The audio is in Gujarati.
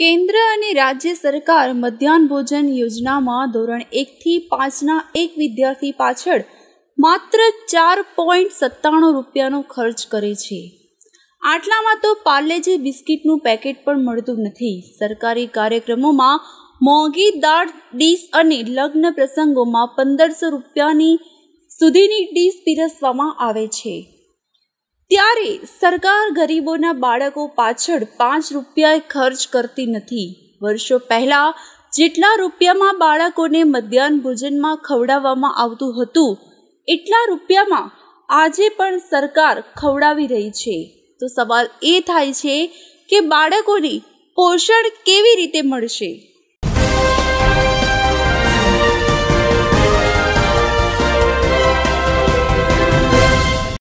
કેન્દ્ર અને રાજ્ય સરકાર મધ્યાહન ભોજન યોજનામાં ધોરણ એકથી પાંચના એક વિદ્યાર્થી પાછળ માત્ર ચાર પોઈન્ટ સત્તાણું રૂપિયાનો ખર્ચ કરે છે આટલામાં તો પાર્લેજી બિસ્કિટનું પેકેટ પણ મળતું નથી સરકારી કાર્યક્રમોમાં મોંઘી દાળ ડીશ અને લગ્ન પ્રસંગોમાં પંદરસો રૂપિયાની સુધીની ડીશ પીરસવામાં આવે છે ત્યારે સરકાર ગરીબોના બાળકો પાછળ પાંચ રૂપિયા ખર્ચ કરતી નથી વર્ષો પહેલાં જેટલા રૂપિયામાં બાળકોને મધ્યાહન ભોજનમાં ખવડાવવામાં આવતું હતું એટલા રૂપિયામાં આજે પણ સરકાર ખવડાવી રહી છે તો સવાલ એ થાય છે કે બાળકોને પોષણ કેવી રીતે મળશે